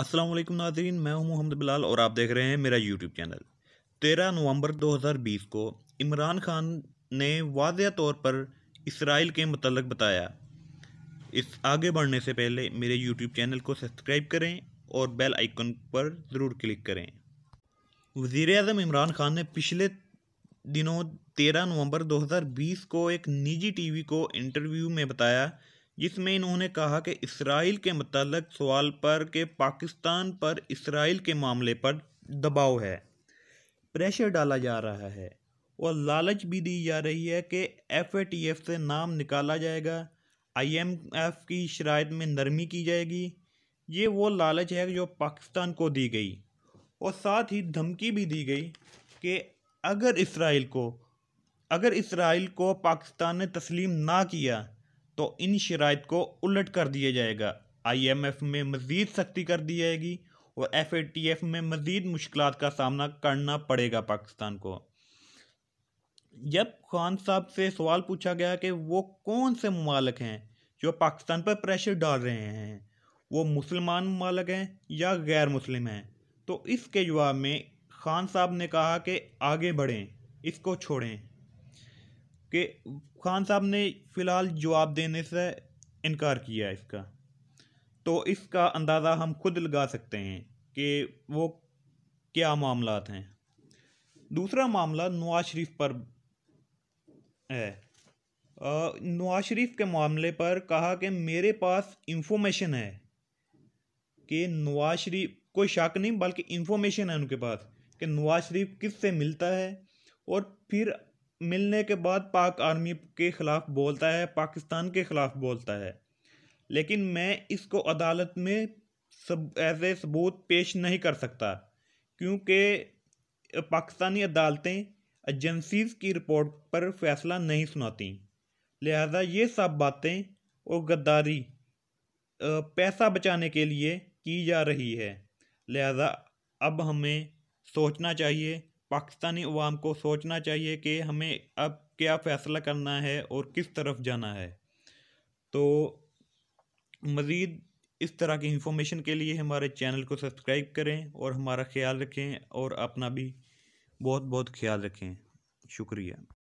अस्सलाम वालेकुम नाजरीन मैं हूं मोहम्मद बिलाल और आप देख रहे हैं मेरा यूट्यूब चैनल तेरह नवंबर 2020 को इमरान खान ने वाज तौर पर इसराइल के मतलब बताया इस आगे बढ़ने से पहले मेरे यूट्यूब चैनल को सब्सक्राइब करें और बेल आइकन पर ज़रूर क्लिक करें वज़ी अजम इमरान खान ने पिछले दिनों 13 नवंबर 2020 को एक निजी टीवी को इंटरव्यू में बताया जिसमें इन्होंने कहा कि इसराइल के मतलब सवाल पर के पाकिस्तान पर इसराइल के मामले पर दबाव है प्रेशर डाला जा रहा है और लालच भी दी जा रही है कि एफ ए टी एफ से नाम निकाला जाएगा आई एम एफ की शराय में नरमी की जाएगी ये वो लालच है जो पाकिस्तान को दी गई और साथ ही धमकी भी दी गई कि अगर इसराइल को अगर इसराइल को पाकिस्तान ने तस्लीम ना किया तो इन शराइ को उलट कर दिया जाएगा आईएमएफ में मज़ीद सख्ती कर दी जाएगी और एफएटीएफ में मज़ीद मुश्किल का सामना करना पड़ेगा पाकिस्तान को जब खान साहब से सवाल पूछा गया कि वो कौन से ममालक हैं जो पाकिस्तान पर प्रेशर डाल रहे हैं वो मुसलमान ममालक हैं या गैर मुस्लिम हैं तो इसके जवाब में खान साहब ने कहा कि आगे बढ़ें इसको छोड़ें कि खान साहब ने फ़िलहाल जवाब देने से इनकार किया इसका तो इसका अंदाज़ा हम खुद लगा सकते हैं कि वो क्या मामला हैं दूसरा मामला नवाज शरीफ पर है नवाज शरीफ के मामले पर कहा कि मेरे पास इंफॉर्मेशन है कि नवाज शरीफ कोई शक नहीं बल्कि इंफॉर्मेशन है उनके पास कि नवाज शरीफ किस से मिलता है और फिर मिलने के बाद पाक आर्मी के ख़िलाफ़ बोलता है पाकिस्तान के ख़िलाफ़ बोलता है लेकिन मैं इसको अदालत में सब एज ए सबूत पेश नहीं कर सकता क्योंकि पाकिस्तानी अदालतें एजेंसीज की रिपोर्ट पर फैसला नहीं सुनाती लिहाजा ये सब बातें और गद्दारी पैसा बचाने के लिए की जा रही है लिहाजा अब हमें सोचना चाहिए पाकिस्तानी अवाम को सोचना चाहिए कि हमें अब क्या फ़ैसला करना है और किस तरफ जाना है तो मज़ीद इस तरह की इंफॉर्मेशन के लिए हमारे चैनल को सब्सक्राइब करें और हमारा ख्याल रखें और अपना भी बहुत बहुत ख्याल रखें शुक्रिया